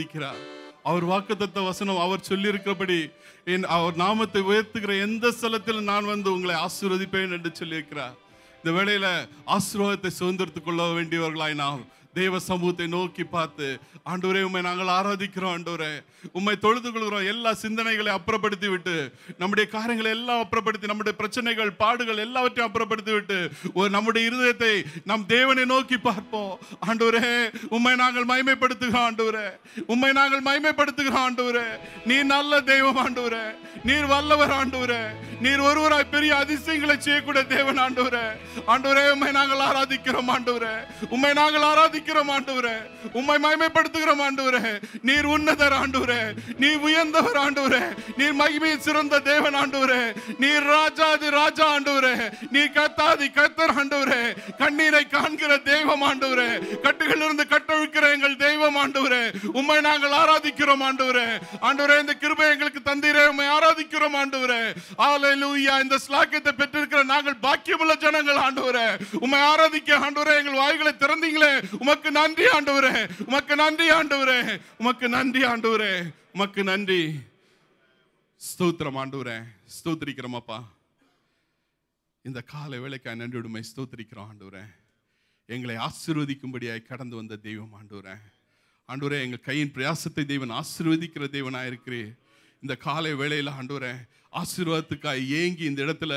சந்திக்கிறார் அவர் வாக்குத்தத்த வசனம் அவர் சொல்லியிருக்கிறபடி என் அவர் நாமத்தை உயர்த்துகிற எந்த ஸ்தலத்தில் நான் வந்து உங்களை ஆசீர்வதிப்பேன் என்று சொல்லியிருக்கிறார் இந்த வேளையில் ஆசீர்வாதத்தை கொள்ள வேண்டியவர்களாய் நான் தேவ சமூகத்தை நோக்கி பார்த்து ஆண்டவரே உண்மை நாங்கள் ஆராதிக்கிறோம் ஆண்டவரே உண்மை தொழுது கொள்கிறோம் எல்லா சிந்தனைகளை அப்புறப்படுத்தி விட்டு நம்முடைய காரியங்களை எல்லாம் அப்புறப்படுத்தி நம்முடைய பிரச்சனைகள் பாடுகள் எல்லாவற்றையும் அப்புறப்படுத்தி விட்டு ஒரு நம்முடைய இருதயத்தை நம் தேவனை நோக்கி பார்ப்போம் ஆண்டவரே உண்மை நாங்கள் மயமைப்படுத்துகிறோம் ஆண்டவரே உண்மை நாங்கள் மயமைப்படுத்துகிறோம் ஆண்டவரே நீ நல்ல தெய்வம் ஆண்டவரே நீர் வல்லவர் ஆண்டவரே நீர் ஒருவராய் பெரிய அதிசயங்களை செய்யக்கூடிய தேவன் ஆண்டவரே ஆண்டவரே உண்மை நாங்கள் ஆராதிக்கிறோம் ஆண்டவரே உண்மை நாங்கள் ஆராதி துதிக்கிறோம் ஆண்டவரே உம்மை மகிமைப்படுத்துகிறோம் ஆண்டவரே நீர் உன்னதர் ஆண்டவரே நீ உயர்ந்தவர் ஆண்டவரே நீர் மகிமை சிறந்த தேவன் ஆண்டவரே நீர் ராஜாதி ராஜா ஆண்டவரே நீ கத்தாதி கத்தர் ஆண்டவரே கண்ணீரை காண்கிற தெய்வம் ஆண்டவரே கட்டுகள் இருந்து கட்டழுக்கிற எங்கள் தெய்வம் ஆண்டவரே உம்மை நாங்கள் ஆராதிக்கிறோம் ஆண்டவரே ஆண்டவரே இந்த கிருபை எங்களுக்கு தந்திரே உம்மை ஆராதிக்கிறோம் ஆண்டவரே ஆலையிலூயா இந்த ஸ்லாக்கியத்தை பெற்றிருக்கிற நாங்கள் பாக்கியமுள்ள ஜனங்கள் ஆண்டவரே உம்மை ஆராதிக்க ஆண்டவரே எங்கள் வாய்களை திறந்தீங்களே உம்மை உமக்கு நன்றி ஆண்டவரே உமக்கு நன்றி ஆண்டவரே உமக்கு நன்றி ஆண்டவரே உமக்கு நன்றி ஸ்தோத்திரம் ஆண்டவரே அப்பா இந்த கால வேலைக்காய் நன்றி உடுமை ஸ்தூத்திரிக்கிறோம் ஆண்டவரே எங்களை ஆசீர்வதிக்கும்படியாய் கடந்து வந்த தெய்வம் ஆண்டவரே ஆண்டவரே எங்கள் கையின் பிரயாசத்தை தெய்வன் ஆசீர்வதிக்கிற தெய்வனாக இருக்கிறேன் இந்த காலை வேலையில் ஆண்டவரே ஆசீர்வாதத்துக்காக ஏங்கி இந்த இடத்துல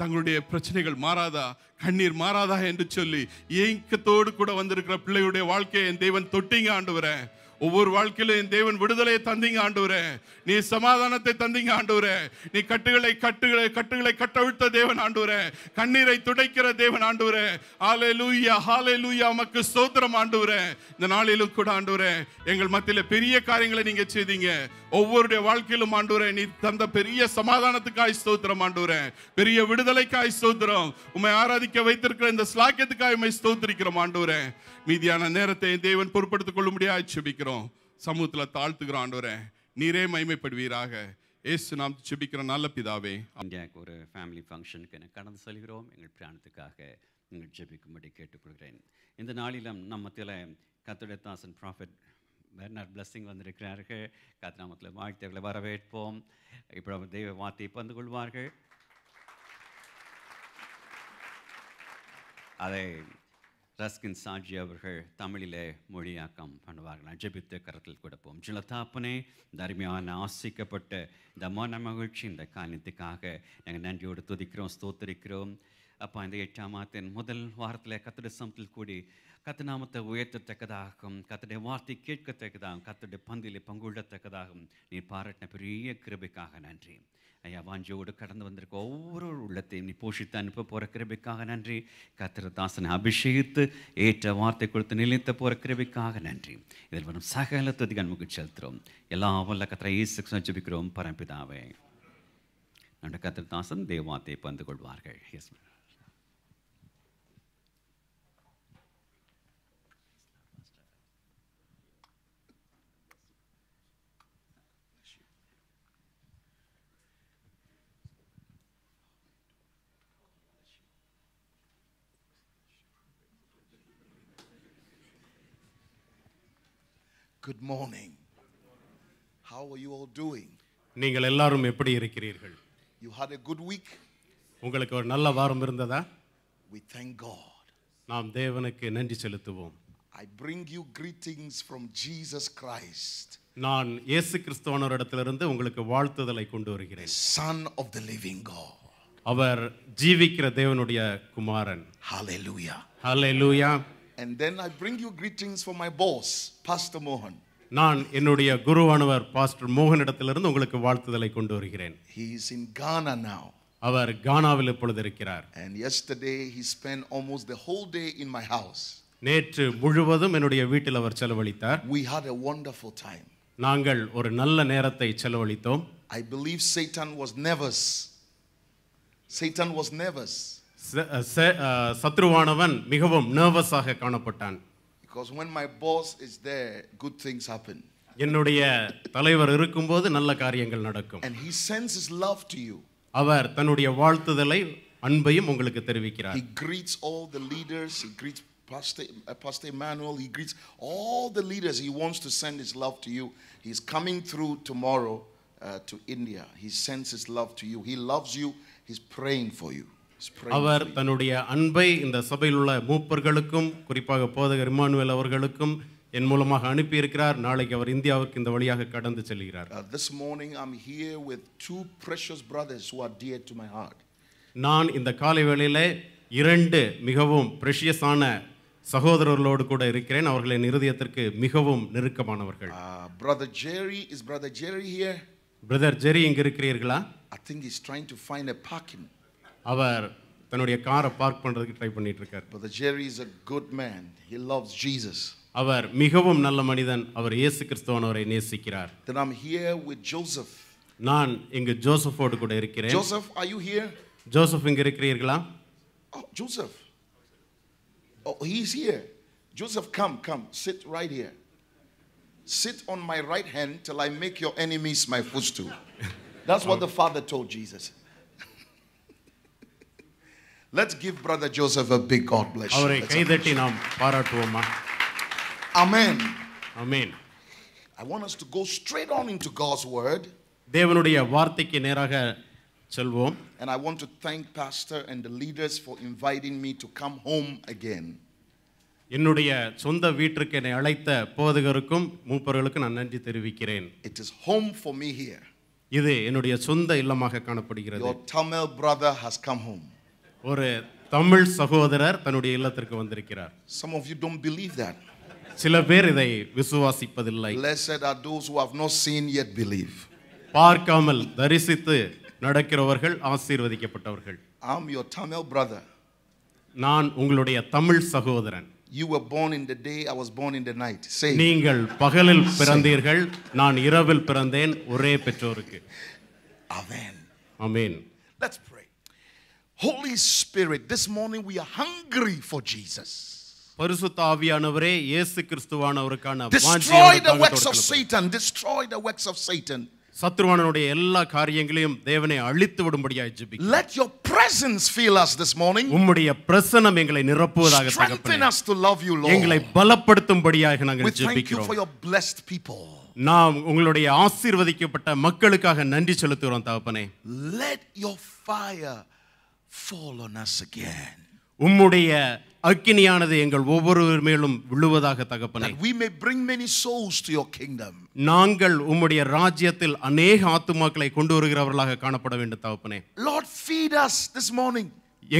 தங்களுடைய பிரச்சனைகள் மாறாதா கண்ணீர் மாறாதா என்று சொல்லி ஏங்கத்தோடு கூட வந்திருக்கிற பிள்ளையுடைய வாழ்க்கையை என் தெய்வன் தொட்டிங்க ஆண்டு வரேன் ஒவ்வொரு வாழ்க்கையிலும் தேவன் விடுதலையை தந்தீங்க ஆண்டவரே நீ சமாதானத்தை தந்தீங்க ஆண்டவரே நீ கட்டுகளை கட்டுகளை கட்டுகளை கட்டவிழ்த்த தேவன் ஆண்டவரே கண்ணீரை துடைக்கிற தேவன் ஆண்டு ஆலே லூயா ஹாலே லூயா உமக்கு சோத்திரம் ஆண்டவரே இந்த நாளிலும் கூட ஆண்டவரே எங்கள் மத்தியில் பெரிய காரியங்களை நீங்க செய்தீங்க ஒவ்வொருடைய வாழ்க்கையிலும் ஆண்டவரே நீ தந்த பெரிய சமாதானத்துக்காய் ஸ்தோத்திரம் ஆண்டவரே பெரிய விடுதலைக்காய் ஸ்தோத்திரம் உண்மை ஆராதிக்க வைத்திருக்கிற இந்த ஸ்லாக்கியத்துக்காக உண்மை ஸ்தோத்திரிக்கிறோம் ஆண்டவரே மீதியான நேரத்தை தேவன் பொருட்படுத்திக் கொள்ள முடியாது செபிக்கிறோம் சமூகத்தில் தாழ்த்துக்கிறோம் ஆண்டவரே நீரே மைமைப்படுவீராக ஏசு நாம் செபிக்கிற நல்ல பிதாவே எனக்கு ஒரு ஃபேமிலி ஃபங்க்ஷனுக்கு எனக்கு கடந்து செல்கிறோம் எங்கள் பிராணத்துக்காக நீங்கள் ஜெபிக்கும்படி கேட்டுக்கொள்கிறேன் இந்த நாளிலும் தில கத்துடைய தாசன் ப்ராஃபிட் பெர்னார் பிளஸ்ஸிங் வந்திருக்கிறார்கள் நாமத்தில் வாழ்த்தவர்களை வரவேற்போம் இப்போ தெய்வ வார்த்தை பந்து கொள்வார்கள் அதை ரஸ்கின் சாஜி அவர்கள் தமிழிலே மொழியாக்கம் பண்ணுவார்கள் ஜெபித்து கருத்தில் கொடுப்போம் ஜிலதாப்பனே தர்மியான ஆசிக்கப்பட்ட இந்த மன மகிழ்ச்சி இந்த காரணத்துக்காக நாங்கள் நன்றியோடு துதிக்கிறோம் ஸ்தோத்தரிக்கிறோம் அப்போ இந்த எட்டாம் மாதத்தின் முதல் வாரத்தில் கத்துடைய சமத்தில் கூடி கத்துநாமத்தை உயர்த்தத்தக்கதாகும் கத்துடைய வார்த்தை கேட்கத்தக்கதாகும் கத்துடைய பந்தியில் பங்குள்ளத்தக்கதாகும் நீ பாராட்டின பெரிய கிருபைக்காக நன்றி ஐயா வாஞ்சியோடு கடந்து வந்திருக்க ஒவ்வொரு உள்ளத்தையும் நீ போஷித்து அனுப்ப போகிற கிருபிக்காக நன்றி கத்திர தாசனை அபிஷேகித்து ஏற்ற வார்த்தை கொடுத்து நிலைத்த போகிற கிருபைக்காக நன்றி இதில் வரும் சகல துதிகள் முக்கு செலுத்துகிறோம் எல்லா வல்ல கத்திர இயேசு ஜபிக்கிறோம் பரம்பிதாவே நம்முடைய கத்திர தாசன் தேவாத்தை பந்து கொள்வார்கள் yes madam Good morning. How are you all doing? நீங்கள் எல்லாரும் எப்படி இருக்கிறீர்கள்? You had a good week? உங்களுக்கு ஒரு நல்ல வாரம் இருந்ததா? We thank God. நாம் தேவனுக்கு நன்றி செலுத்துவோம். I bring you greetings from Jesus Christ. நான் இயேசு இடத்திலிருந்து உங்களுக்கு வாழ்த்துதலை கொண்டு வருகிறேன் son of the living God. அவர் ஜீவிக்கிற தேவனுடைய குமாரன் ஹalleluya லூயா And then I bring you greetings for my boss, Pastor Mohan. நான் என்னுடைய குருவானவர் பாஸ்டர் மோகனிடத்திலிருந்து உங்களுக்கு வாழ்த்துதலை கொண்டு வருகிறேன் He is in Ghana now. அவர் கானாவில் இப்பொழுது இருக்கிறார் And yesterday he spent almost the whole day in my house. நேற்று முழுவதும் என்னுடைய வீட்டில் அவர் செலவழித்தார். We had a wonderful time. நாங்கள் ஒரு நல்ல நேரத்தை செலவழித்தோம். I believe Satan was nervous. Satan was nervous. சத்ருவானவன் மிகவும் நர்வஸாக காணப்பட்டான் because when my boss is there good things happen என்னுடைய தலைவர் இருக்கும்போது நல்ல காரியங்கள் நடக்கும் and he sends his love to you அவர் தன்னுடைய வாழ்த்துதலை அன்பையும் உங்களுக்கு தெரிவிக்கிறார் he greets all the leaders he greets Pastor, uh, Pastor Emmanuel, he greets all the leaders. He wants to send his love to you. He's coming through tomorrow uh, to India. He sends his love to you. He loves you. He's praying for you. அவர் தன்னுடைய அன்பை இந்த சபையில் உள்ள மூப்பர்களுக்கும் குறிப்பாக போதகர் Emmanuel அவர்களுக்கும் என் மூலமாக அனுப்பியிருக்கிறார் நாளைக்கு அவர் இந்தியாவுக்கு இந்த வழியாக கடந்து செல்கிறார் uh, this morning i'm here with two precious brothers who are dear to my heart நான் இந்த காலை வேளையில் இரண்டு மிகவும் பிரஷியஸான சகோதரர்களோடு கூட இருக்கிறேன் அவர்களின் என் இருதயத்திற்கு மிகவும் நெருக்கமானவர்கள் brother Jerry is brother jerry here brother Jerry இங்கே இருக்கிறீர்களா i think is trying to find a parking அவர் தன்னுடைய காரை பார்க் பண்ணுறதுக்கு ட்ரை பண்ணிட்டு இருக்கார் Brother Jerry is a good man. He loves Jesus. அவர் மிகவும் நல்ல மனிதன் அவர் இயேசு கிறிஸ்துவனவரை நேசிக்கிறார் Then I'm here with Joseph. நான் இங்கு ஜோசஃபோடு கூட இருக்கிறேன். Joseph, are you here? Joseph இங்க இருக்கிறீர்களா? Oh, Joseph. Oh, he's here. Joseph, come, come. Sit right here. Sit on my right hand till I make your enemies my footstool. That's what the oh. father told Jesus. Let's give Brother Joseph a big God bless you. Amen. Amen. I want us to go straight on into God's word. and I want to thank pastor and the leaders for inviting me to come home again. It is home for me here. இது Your Tamil brother has come home. ஒரு தமிழ் சகோதரர் தன்னுடைய இல்லத்திற்கு வந்திருக்கிறார் some of you don't believe that சில பேர் இதை விசுவாசிப்பதில்லை blessed are those who have not seen yet believe பார்க்காமல் தரிசித்து நடக்கிறவர்கள் ஆசீர்வதிக்கப்பட்டவர்கள் I'm your Tamil brother நான் உங்களுடைய தமிழ் சகோதரன் You were born in the day, I was born in the night. Say. நீங்கள் பகலில் பிறந்தீர்கள் நான் இரவில் பிறந்தேன் ஒரே பெற்றோருக்கு. Amen. Amen. Let's pray. Holy Spirit, this morning we are hungry for Jesus. destroy the works of satan destroy the works of satan சத்ருவானனுடைய எல்லா காரியங்களையும் தேவனை அழித்து விடும்படியாய் ஜெபிக்கிறோம் let your presence fill us this morning உம்முடைய பிரசன்னம் எங்களை நிரப்புவதாக தகப்பனே strengthen us to love you lord எங்களை பலப்படுத்தும்படியாக நாங்கள் ஜெபிக்கிறோம் we thank you for your blessed people நாம் உங்களுடைய ஆசீர்வதிக்கப்பட்ட மக்களுக்காக நன்றி செலுத்துகிறோம் தகப்பனே let your fire fall on us again உம்முடைய அக்கினியானது எங்கள் ஒவ்வொருவர் மேலும் விழுவதாக தகப்பனே we may bring many souls to your kingdom நாங்கள் உம்முடைய ராஜ்யத்தில் அநேக ஆத்துமாக்களை கொண்டு வருகிறவர்களாக காணப்பட வேண்டும் தகப்பனே lord feed us this morning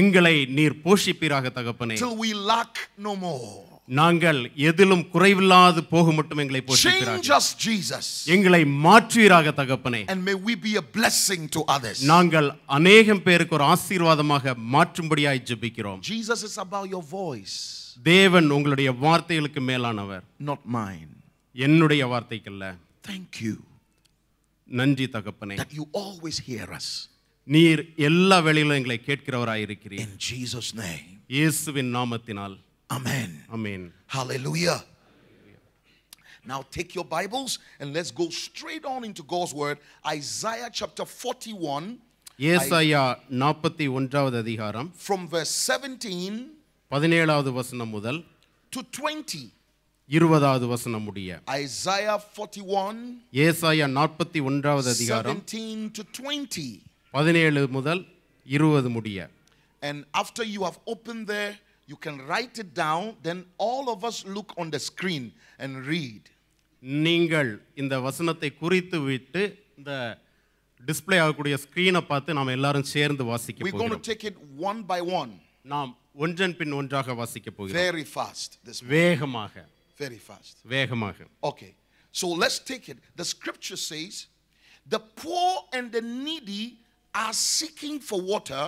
எங்களை நீர் போஷிப்பீராக தகப்பனே till we lack no more நாங்கள் எதிலும் குறைவில்லாது போக மட்டும் எங்களை போஷிக்கிறார் எங்களை மாற்றுவீராக தகப்பனே and may we be a blessing to others நாங்கள் अनेகம் பேருக்கு ஒரு ஆசீர்வாதமாக மாற்றும்படியாய் ஜெபிக்கிறோம் Jesus is above your voice தேவன் உங்களுடைய வார்த்தைகளுக்கு மேலானவர் not mine என்னுடைய வார்த்தைக்கு இல்ல thank you நன்றி தகப்பனே that you always hear us நீர் எல்லா வேளையிலும் எங்களை கேட்கிறவராய் இருக்கிறீர் in Jesus name இயேசுவின் நாமத்தினால் Amen. Amen. Hallelujah. Now take your Bibles and let's go straight on into God's word. Isaiah chapter 41. ஏசாயா நாற்பத்தி ஒன்றாவது அதிகாரம் From verse 17 to 20. இருபதாவது வசனம் முடிய Isaiah 41 ஏசாயா நாற்பத்தி ஒன்றாவது அதிகாரம் 17 to 20. பதினேழு முதல் இருபது முடிய And after you have opened there you can write it down, then all of us look on the screen and read. நீங்கள் இந்த வசனத்தை குறித்து விட்டு இந்த டிஸ்ப்ளே ஆகக்கூடிய ஸ்கிரீனை பார்த்து நாம் எல்லாரும் சேர்ந்து வாசிக்க We're going to take it one by one, நாம் ஒன்றன் பின் ஒன்றாக வாசிக்க போகிறோம் very fast. This வேகமாக very fast. வேகமாக Okay. So let's take it. The scripture says, The poor and the needy are seeking for water,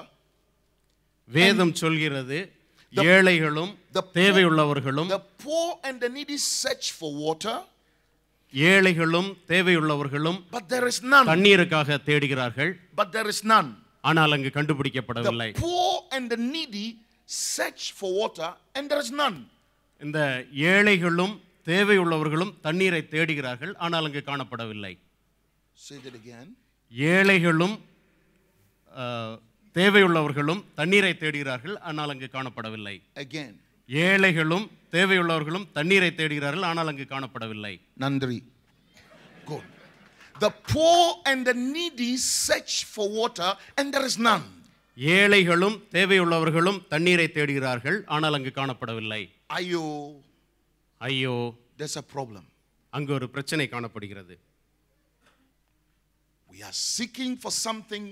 வேதம் சொல்கிறது ஏழைகளும் தேவையுள்ளவர்களும் ஏழைகளும் தேவையுள்ளவர்களும் தண்ணீருக்காக தேடுகிறார்கள் ஆனால் அங்கு கண்டுபிடிக்கப்படவில்லை இந்த ஏழைகளும் தேவையுள்ளவர்களும் தண்ணீரை தேடுகிறார்கள் ஆனால் அங்கு காணப்படவில்லை ஏழைகளும் தேவையுள்ளவர்களும் தண்ணீரை தேடுகிறார்கள் ஆனால் அங்கு காணப்படவில்லை அகேன் ஏழைகளும் தேவையுள்ளவர்களும் தண்ணீரை தேடுகிறார்கள் ஆனால் அங்கு காணப்படவில்லை நன்றி The poor and the needy search for water and there is none. ஏழைகளும் தேவையுள்ளவர்களும் தண்ணீரை தேடுகிறார்கள் ஆனால் அங்கு காணப்படவில்லை ஐயோ ஐயோ there's a problem அங்கு ஒரு பிரச்சனை காணப்படுகிறது we are seeking for something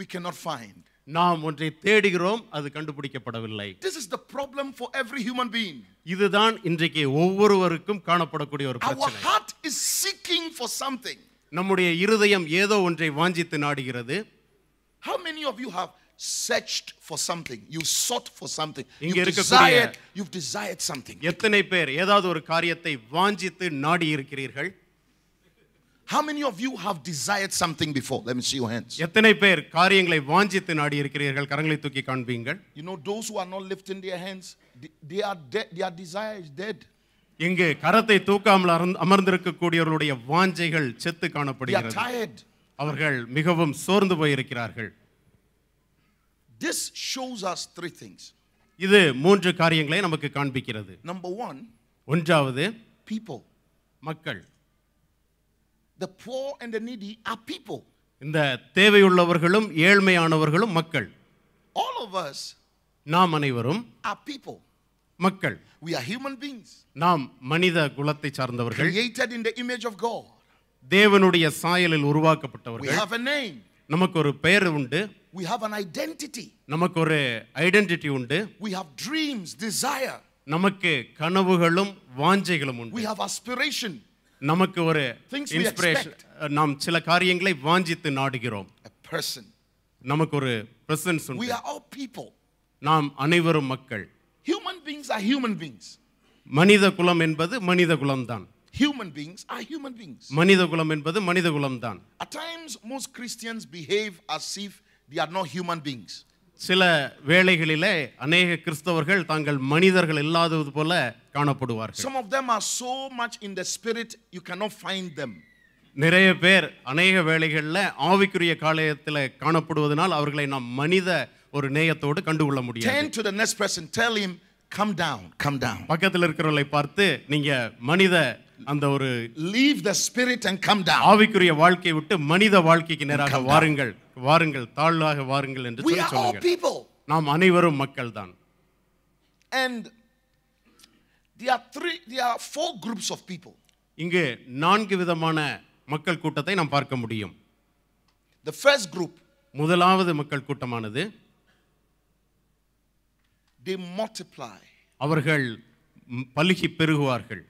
we cannot find நாம் ஒன்றை தேடுகிறோம் அது கண்டுபிடிக்கப்படவில்லை this is the problem for every human being இதுதான் இன்றைக்கு ஒவ்வொருவருக்கும் காணப்படக்கூடிய ஒரு பிரச்சனை our heart is seeking for something நம்முடைய இருதயம் ஏதோ ஒன்றை வாஞ்சித்து நாடுகிறது how many of you have searched for something you sought for something you desired you've desired something எத்தனை பேர் ஏதாவது ஒரு காரியத்தை வாஞ்சித்து நாடி இருக்கிறீர்கள் How many of you have desired something before? Let me see your hands. எத்தனை பேர் காரியங்களை வாஞ்சித்து நாடி இருக்கிறீர்கள் கரங்களை தூக்கி காண்பீங்கள் You know those who are not lifting their hands they are dead their desire is dead. இங்கே கரத்தை தூக்காமல் கூடியவர்களுடைய வாஞ்சைகள் செத்து காணப்படுகிறது. They are tired. அவர்கள் மிகவும் சோர்ந்து போய் இருக்கிறார்கள். This shows us three things. இது மூன்று காரியங்களை நமக்கு காண்பிக்கிறது. Number one. ஒன்றாவது people மக்கள் the poor and the needy are people இந்த தேவையுள்ளவர்களும் ஏழ்மையானவர்களும் மக்கள் all of us நாம் அனைவரும் are people மக்கள் we are human beings நாம் மனித குலத்தை சார்ந்தவர்கள் created in the image of god தேவனுடைய சாயலில் உருவாக்கப்பட்டவர்கள் we have a name நமக்கு ஒரு பெயர் உண்டு we have an identity நமக்கு ஒரு ஐடென்டிட்டி உண்டு we have dreams desire நமக்கு கனவுகளும் வாஞ்சைகளும் உண்டு we have aspiration நமக்கு ஒரு இன்ஸ்பிரேஷன் நாம் சில காரியங்களை வாஞ்சித்து நாடுகிறோம் person நமக்கு ஒரு presence உண்டு we are all people நாம் அனைவரும் மக்கள் human beings are human beings மனித குலம் என்பது மனித குலம் தான் human beings are human beings மனித குலம் என்பது மனித குலம் தான் at times most christians behave as if they are not human beings சில வேளைகளிலே அநேக கிறிஸ்தவர்கள் தாங்கள் மனிதர்கள் இல்லாதது போல காணப்படுவார்கள் some of them are so much in the spirit you cannot find them நிறைய பேர் அநேக வேளைகளில் ஆவிக்குரிய காலயத்தில் காணப்படுவதனால் அவர்களை நாம் மனித ஒரு நேயத்தோடு கண்டுகொள்ள முடியும் turn to the next person tell him come down come down பக்கத்தில் இருக்கிறவளை பார்த்து நீங்க மனித அந்த ஒரு leave the spirit and come down ஆவிக்குரிய வாழ்க்கையை விட்டு மனித வாழ்க்கைக்கு நேராக வாருங்கள் வாருங்கள் தாழ்வாக வாருங்கள் என்று சொல்லி சொல்லுங்கள் நாம் அனைவரும் மக்கள் தான் and there are three there are four groups of people இங்கு நான்கு விதமான மக்கள் கூட்டத்தை நாம் பார்க்க முடியும் the first group முதலாவது மக்கள் கூட்டமானது they multiply அவர்கள் பலகி பெருகுவார்கள்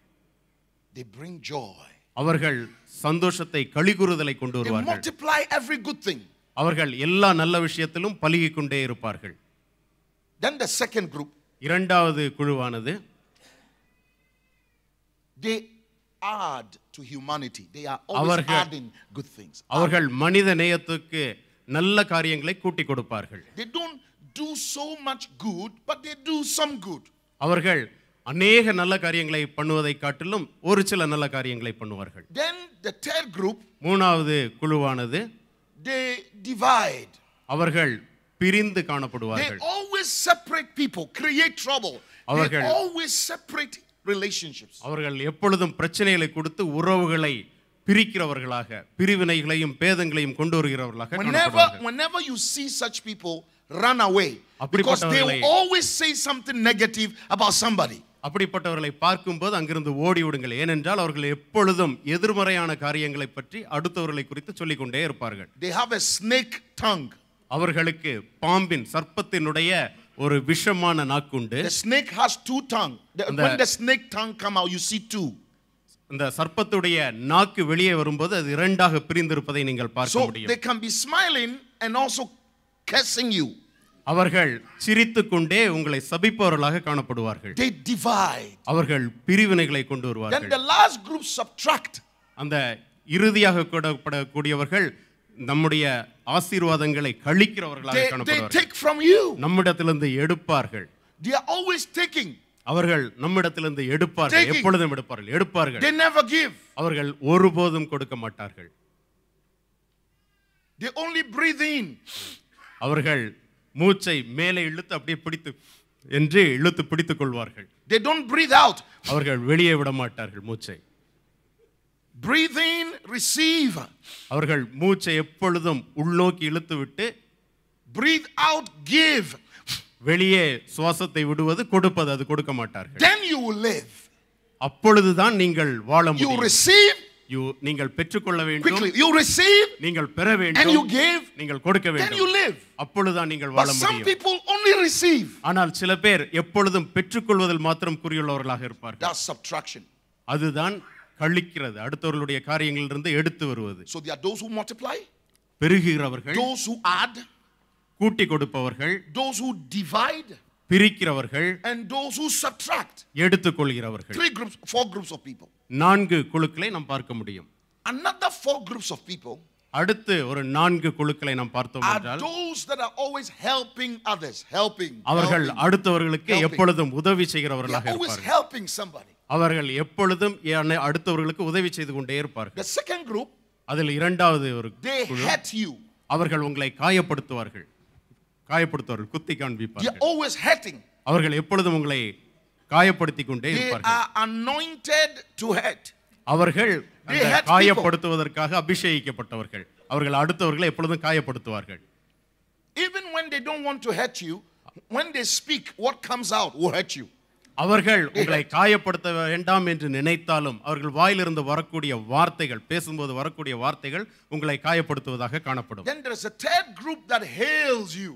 they bring joy அவர்கள் சந்தோஷத்தை கழிகுறுதலை கொண்டு வருவார்கள் they multiply every good thing அவர்கள் எல்லா நல்ல விஷயத்திலும் பலிகிக் கொண்டே இருப்பார்கள் then the second group இரண்டாவது குழுவானது they add to humanity they are always adding good things அவர்கள் மனித நேயத்துக்கு நல்ல காரியங்களை கூட்டி கொடுப்பார்கள் they don't do so much good but they do some good அவர்கள் அநேக நல்ல காரியங்களை பண்ணுவதை காட்டிலும் ஒரு சில நல்ல காரியங்களை பண்ணுவார்கள் then the third group மூணாவது குழுவானது they divide அவர்கள் பிரிந்து காணப்படுவார்கள் they always separate people create trouble அவர்கள் they always separate relationships அவர்கள் எப்பொழுதும் பிரச்சனைகளை கொடுத்து உறவுகளை பிரிக்கிறவர்களாக பிரிவினைகளையும் பேதங்களையும் கொண்டு வருகிறவர்களாக whenever whenever you see such people run away because they will always say something negative about somebody அப்படிப்பட்டவர்களை பார்க்கும்போது அங்கிருந்து ஓடி விடுங்கள் ஏனென்றால் அவர்கள் எப்பொழுதும் எதிர்மறையான காரியங்களை பற்றி அடுத்தவர்களை குறித்து சொல்லிக்கொண்டே இருப்பார்கள் they have a snake tongue அவர்களுக்கு பாம்பின் சர்ப்பத்தினுடைய ஒரு விஷமான நாக்குண்டு snake has two tongue when the snake tongue come out you see two அந்த சர்ப்பத்துடைய நாக்கு வெளியே வரும்போது அது இரண்டாக பிரிந்திருப்பதை நீங்கள் பார்க்க முடியும் so they can be smiling and also cursing you அவர்கள் சிரித்துக்கொண்டே உங்களை சபிப்பவர்களாக காணப்படுவார்கள் they divide அவர்கள் பிரிவினைகளை கொண்டு வருவார்கள் then the last group subtract அந்த இறுதியாக கூடப்படக்கூடியவர்கள் நம்முடைய ஆசீர்வாதங்களை கழிக்கிறவர்களாக காணப்படுவார்கள் they take from you நம்மிடத்திலிருந்து எடுப்பார்கள் they are always taking அவர்கள் நம்மிடத்திலிருந்து எடுப்பார்கள் எப்பொழுதும் எடுப்பார்கள் எடுப்பார்கள் they never give அவர்கள் ஒருபோதும் கொடுக்க மாட்டார்கள் they only breathe in அவர்கள் மூச்சை மேலே இழுத்து அப்படியே பிடித்து என்று இழுத்து பிடித்துக் கொள்வார்கள் தே டோன்ட் பிரீத் அவுட் அவர்கள் வெளியே விட மாட்டார்கள் மூச்சை பிரீதிங் ரிசீவ் அவர்கள் மூச்சை எப்பொழுதும் உள்நோக்கி இழுத்து விட்டு பிரீத் அவுட் கிவ் வெளியே சுவாசத்தை விடுவது கொடுப்பது அது கொடுக்க மாட்டார்கள் then you will அப்பொழுதுதான் நீங்கள் வாழ முடியும் you receive யூ நீங்கள் பெற்றுக்கொள்ள வேண்டும் யூ ரிசீவ் நீங்கள் பெற வேண்டும் and you gave நீங்கள் கொடுக்க வேண்டும் then you live அப்பொழுதுதான் நீங்கள் வாழ முடியும் some people only receive ஆனால் சில பேர் எப்பொழுதும் பெற்றுக்கொள்வதில் மாத்திரம் குறியுள்ளவர்களாக இருப்பார்கள் that's subtraction அதுதான் கழிக்கிறது அடுத்தவர்களுடைய காரியங்களிலிருந்து எடுத்து வருவது so there those who multiply பெருகிறவர்கள் those who add கூட்டி கொடுப்பவர்கள் those who divide பிரிக்கிறவர்கள் and those who subtract எடுத்துக்கொள்கிறவர்கள் three groups four groups of people நான்கு குழுக்களை நாம் பார்க்க முடியும் another four groups of people அடுத்து ஒரு நான்கு குழுக்களை நாம் பார்த்தோம் என்றால் those that are always helping others helping அவர்கள் அடுத்தவர்களுக்கு எப்பொழுதும் உதவி செய்கிறவர்களாக இருப்பார்கள் always helping somebody அவர்கள் எப்பொழுதும் அடுத்தவர்களுக்கு உதவி செய்து கொண்டே இருப்பார்கள் the second group அதில் இரண்டாவது ஒரு they hurt you அவர்கள் உங்களை காயப்படுத்துவார்கள் காயப்படுத்துவார்கள் குத்தி காண்பிப்பார்கள் அவர்கள் எப்பொழுதும் உங்களை காயப்படுத்தி கொண்டே இருப்பார்கள் அவர்கள் காயப்படுத்துவதற்காக அபிஷேகிக்கப்பட்டவர்கள் அவர்கள் அடுத்தவர்களை எப்பொழுதும் காயப்படுத்துவார்கள் even when they don't want to hurt you when they speak what comes out will hurt you அவர்கள் உங்களை காயப்படுத்த வேண்டாம் என்று நினைத்தாலும் அவர்கள் வாயிலிருந்து வரக்கூடிய வார்த்தைகள் பேசும்போது வரக்கூடிய வார்த்தைகள் உங்களை காயப்படுத்துவதாக காணப்படும் then there is a third group that hails you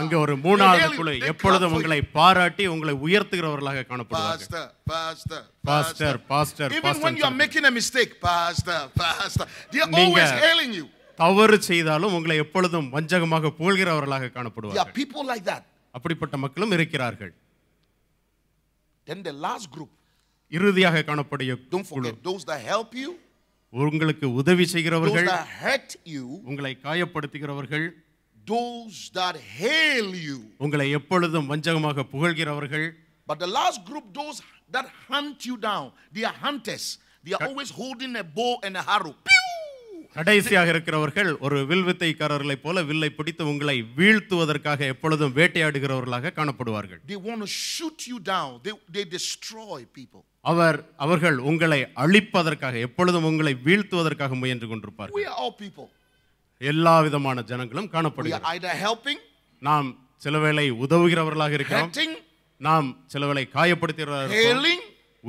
அங்க ஒரு மூணாவது குழு எப்பொழுதும் உங்களை பாராட்டி உங்களை உயர்த்துகிறவர்களாக காணப்படுவாங்க தவறு செய்தாலும் உங்களை எப்பொழுதும் வஞ்சகமாக போல்கிறவர்களாக காணப்படுவார்கள் அப்படிப்பட்ட மக்களும் இருக்கிறார்கள் then the last group இறுதியாக காணப்படிய those that help you உங்களுக்கு உதவி செய்கிறவர்கள் those that hurt you உங்களை காயப்படுத்துகிறவர்கள் those that hail you உங்களை எப்பொழுதும் வஞ்சகமாக புகழ்கிறவர்கள் but the last group those that hunt you down they are hunters they are always holding a bow and a harrow. கடைசியாக இருக்கிறவர்கள் ஒரு வில்வித்தைக்காரர்களை போல வில்லை பிடித்து உங்களை வீழ்த்துவதற்காக எப்பொழுதும் வேட்டையாடுகிறவர்களாக காணப்படுவார்கள் they want to shoot you down they they destroy people அவர் அவர்கள் உங்களை அழிப்பதற்காக எப்பொழுதும் உங்களை வீழ்த்துவதற்காக முயன்று கொண்டிருப்பார்கள் we are all people எல்லா விதமான ஜனங்களும் காணப்படுகிறது நாம் சிலவேளை உதவுகிறவர்களாக இருக்கிறோம் நாம் சிலவேளை காயப்படுத்துகிறவர்களாக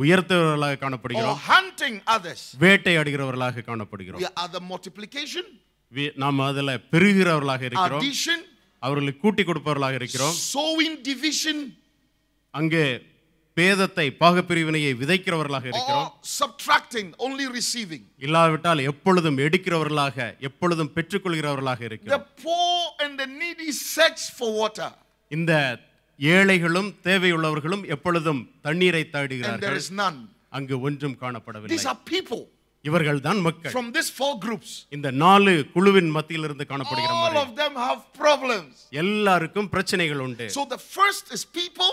உயர்த்துகிறவர்களாக காணப்படுகிறோம் ஹண்டிங் அதர்ஸ் வேட்டையாடுகிறவர்களாக காணப்படுகிறோம் அத மல்டிப்ளிகேஷன் நாம் அதில் பெருகிறவர்களாக இருக்கிறோம் அவர்களை கூட்டி கொடுப்பவர்களாக இருக்கிறோம் சோவிங் டிவிஷன் அங்கே பேதத்தை பாகப்பிரிவினையை விதைக்கிறவர்களாக இருக்கிறோம் இல்லாவிட்டால் எப்பொழுதும் எடுக்கிறவர்களாக எப்பொழுதும் பெற்றுக்கொள்கிறவர்களாக இருக்கிறோம் இந்த ஏழைகளும் தேவையுள்ளவர்களும் எப்பொழுதும் தண்ணீரை தேடுகிறார்கள் அங்கு ஒன்றும் காணப்படவில்லை இவர்கள் தான் மக்கள் from this four groups இந்த நாலு குழுவின் மத்தியில் இருந்து காணப்படுகிற மாதிரி all of them have problems எல்லாருக்கும் பிரச்சனைகள் உண்டு so the first is people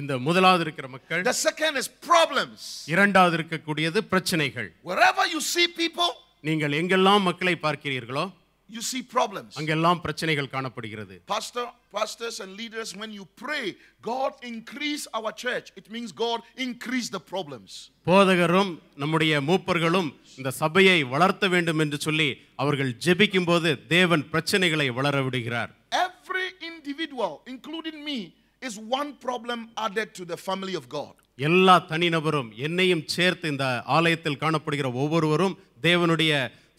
இந்த முதலாவது இருக்கிற மக்கள் the second is problems இரண்டாவது இருக்கக்கூடியது பிரச்சனைகள் wherever you see people நீங்கள் எங்கெல்லாம் மக்களை பார்க்கிறீர்களோ you see problems அங்கெல்லாம் பிரச்சனைகள் காணப்படுகிறது pastor pastors and leaders when you pray god increase our church it means god increase the problems போதகரும் நம்முடைய மூப்பர்களும் இந்த சபையை வளர்த்த வேண்டும் என்று சொல்லி அவர்கள் ஜெபிக்கும் போது தேவன் பிரச்சனைகளை வளர விடுகிறார் every individual including me is one problem added to the family of God. எல்லா தனிநபரும் என்னையும் சேர்த்து இந்த ஆலயத்தில் காணப்படுகிற ஒவ்வொருவரும் தேவனுடைய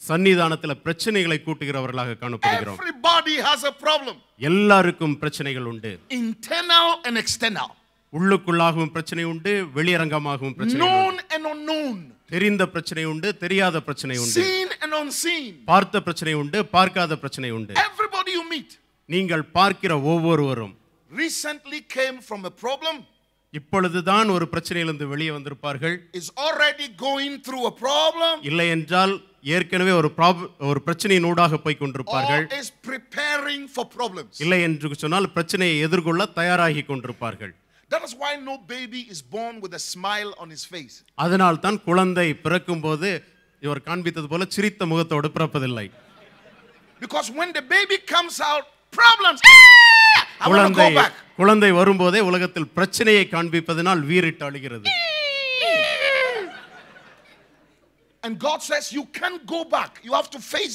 சன்னிதானத்தில் பிரச்சனைகளை கூட்டுகிறவர்களாக காணப்படுகிறோம் everybody has a problem எல்லாருக்கும் பிரச்சனைகள் உண்டு internal and external உள்ளுக்குள்ளாகவும் பிரச்சனை உண்டு வெளியரங்கமாகவும் பிரச்சனை known and unknown தெரிந்த பிரச்சனை உண்டு தெரியாத பிரச்சனை உண்டு seen and unseen பார்த்த பிரச்சனை உண்டு பார்க்காத பிரச்சனை உண்டு everybody you meet நீங்கள் பார்க்கிற ஒவ்வொருவரும் recently came from a problem இப்பொழுதுதான் ஒரு பிரச்சனையிலிருந்து வெளியே வந்திருப்பார்கள் is already going through a problem இல்லை என்றால் ஏற்கனவே ஒரு ஒரு பிரச்சனையின் ஊடாக போய் கொண்டிருப்பார்கள் is preparing for problems இல்லை என்று சொன்னால் பிரச்சனையை எதிர்கொள்ள தயாராகி கொண்டிருப்பார்கள் That is why no baby is born with a smile on his face. அதனால் தான் குழந்தை பிறக்கும்போது இவர் காண்பித்தது போல சிரித்த முகத்தோடு பிறப்பதில்லை. Because when the baby comes out, problems. குழந்தை குழந்தை வரும்போதே உலகத்தில் பிரச்சனையை காண்பிப்பதனால் வீரிட்டு அழுகிறது And God says, You can go back. You have to face